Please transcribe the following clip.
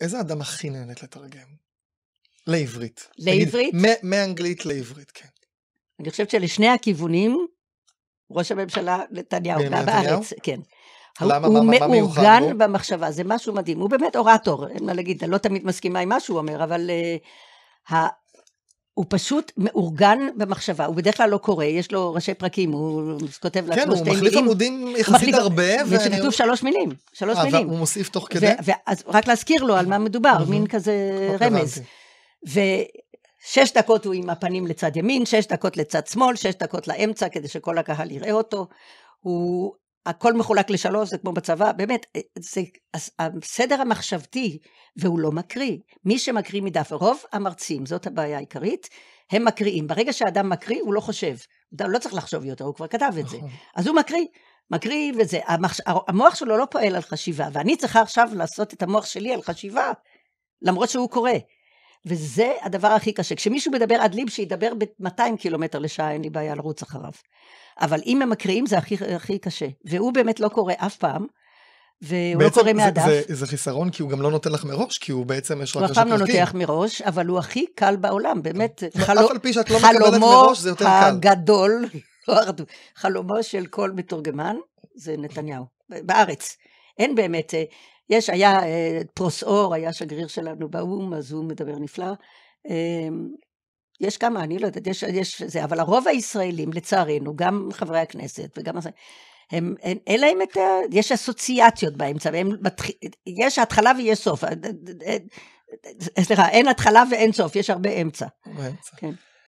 איזה אדם הכי נהנית לתרגם? לעברית. לעברית? נגיד, מאנגלית לעברית, כן. אני חושבת שלשני הכיוונים, ראש הממשלה נתניהו, גם בארץ, כן. למה, הוא מה, מאורגן מה במחשבה, זה משהו מדהים. הוא באמת אורטור, אין מה להגיד, אני לא תמיד מסכימה עם מה שהוא אומר, אבל uh, הוא פשוט מאורגן במחשבה, הוא בדרך כלל לא קורא, יש לו ראשי פרקים, הוא כותב לעצמו שתי מילים. כן, הוא מחליף עמודים יחסית הרבה. וכתוב שלוש מילים, שלוש 아, מילים. הוא מוסיף תוך כדי? ו... אז רק להזכיר לו על מה מדובר, מין כזה אוקיי, רמז. ושש דקות הוא עם הפנים לצד ימין, שש דקות לצד שמאל, שש דקות לאמצע, כדי שכל הקהל יראה אותו. הוא הכל מחולק לשלוש, זה כמו בצבא, באמת, אה, זה הסדר המחשבתי, והוא לא מקריא. מי שמקריא מדף, רוב המרצים, זאת הבעיה העיקרית, הם מקריאים. ברגע שאדם מקריא, הוא לא חושב. הוא לא צריך לחשוב יותר, הוא כבר כתב את זה. נכון. אז הוא מקריא, מקריא וזה. המחש... המוח שלו לא פועל על חשיבה, ואני צריכה עכשיו לעשות את המוח שלי על חשיבה, למרות שהוא קורא. וזה הדבר הכי קשה. כשמישהו מדבר עד ליב, שידבר ב-200 קילומטר לשעה, אין לי בעיה לרוץ אחריו. אבל אם הם מקריאים, זה הכי, הכי קשה. והוא באמת לא קורא אף פעם, והוא לא קורא מהדף. זה, זה, זה חיסרון, כי הוא גם לא נותן לך מראש, כי הוא בעצם, יש רק הוא אף פעם לא נותן מראש, אבל הוא הכי קל בעולם, באמת. חל... לא, אף על פי שאת לא מקבלת מראש, זה יותר קל. חלומו הגדול, לא חלומו של כל מתורגמן, זה נתניהו, בארץ. אין באמת, אה, יש, היה אה, פרוס אור, היה שגריר שלנו באו"ם, אז הוא מדבר נפלא. אמ, יש כמה, אני לא יודעת, יש, יש זה, אבל הרוב הישראלים, לצערנו, גם חברי הכנסת וגם... הם, הם, אין להם את ה... יש אסוציאציות באמצע, והם מתחיל, יש התחלה ויש סוף. אה, אה, סליחה, אין התחלה ואין סוף, יש הרבה אמצע. באמצע. כן.